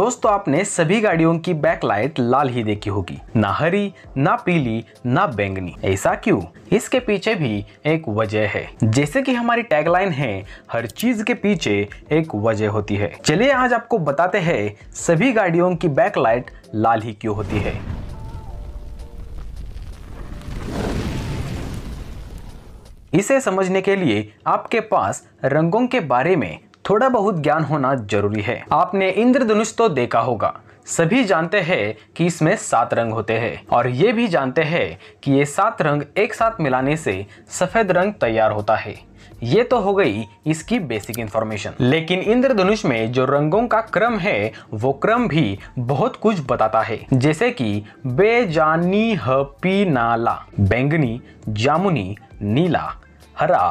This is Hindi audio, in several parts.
दोस्तों आपने सभी गाड़ियों की बैकलाइट लाल ही देखी होगी ना हरी ना पीली ना बैंगनी ऐसा क्यों इसके पीछे भी एक वजह है जैसे कि हमारी टैगलाइन है हर चीज के पीछे एक वजह होती है चलिए आज आपको बताते हैं सभी गाड़ियों की बैकलाइट लाल ही क्यों होती है इसे समझने के लिए आपके पास रंगों के बारे में थोड़ा बहुत ज्ञान होना जरूरी है आपने इंद्रधनुष तो देखा होगा सभी जानते हैं कि इसमें सात रंग होते हैं और ये भी जानते हैं कि ये सात रंग एक साथ मिलाने से सफेद रंग तैयार होता है ये तो हो गई इसकी बेसिक इंफॉर्मेशन लेकिन इंद्रधनुष में जो रंगों का क्रम है वो क्रम भी बहुत कुछ बताता है जैसे कि बेजानी हपी नाला बैंगनी जामुनी नीला हरा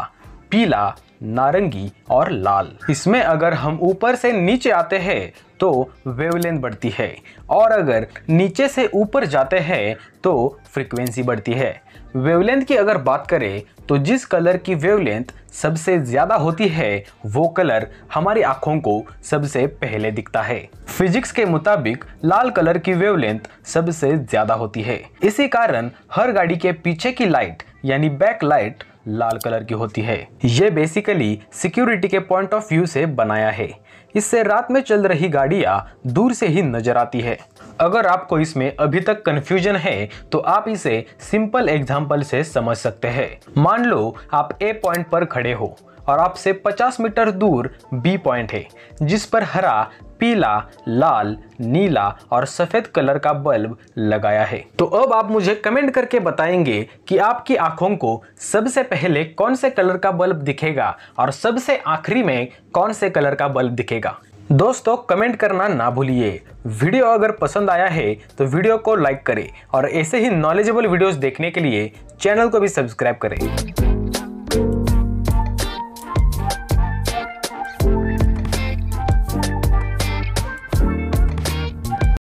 पीला नारंगी और लाल इसमें अगर हम ऊपर से नीचे आते हैं तो वेवलेंथ बढ़ती है और अगर नीचे से ऊपर जाते हैं तो फ्रिक्वेंसी बढ़ती है वेवलेंथ की अगर बात करें तो जिस कलर की वेवलेंथ सबसे ज़्यादा होती है वो कलर हमारी आँखों को सबसे पहले दिखता है फिजिक्स के मुताबिक लाल कलर की वेवलेंथ सबसे ज़्यादा होती है इसी कारण हर गाड़ी के पीछे की लाइट यानी बैक लाइट लाल कलर की होती है ये बेसिकली सिक्योरिटी के पॉइंट ऑफ व्यू से बनाया है इससे रात में चल रही गाड़ियां दूर से ही नजर आती है अगर आपको इसमें अभी तक कंफ्यूजन है तो आप इसे सिंपल एग्जाम्पल से समझ सकते हैं मान लो आप ए पॉइंट पर खड़े हो और आपसे 50 मीटर दूर बी पॉइंट है जिस पर हरा पीला लाल नीला और सफ़ेद कलर का बल्ब लगाया है तो अब आप मुझे कमेंट करके बताएंगे कि आपकी आंखों को सबसे पहले कौन से कलर का बल्ब दिखेगा और सबसे आखिरी में कौन से कलर का बल्ब दिखेगा दोस्तों कमेंट करना ना भूलिए वीडियो अगर पसंद आया है तो वीडियो को लाइक करें और ऐसे ही नॉलेजेबल वीडियोस देखने के लिए चैनल को भी सब्सक्राइब करें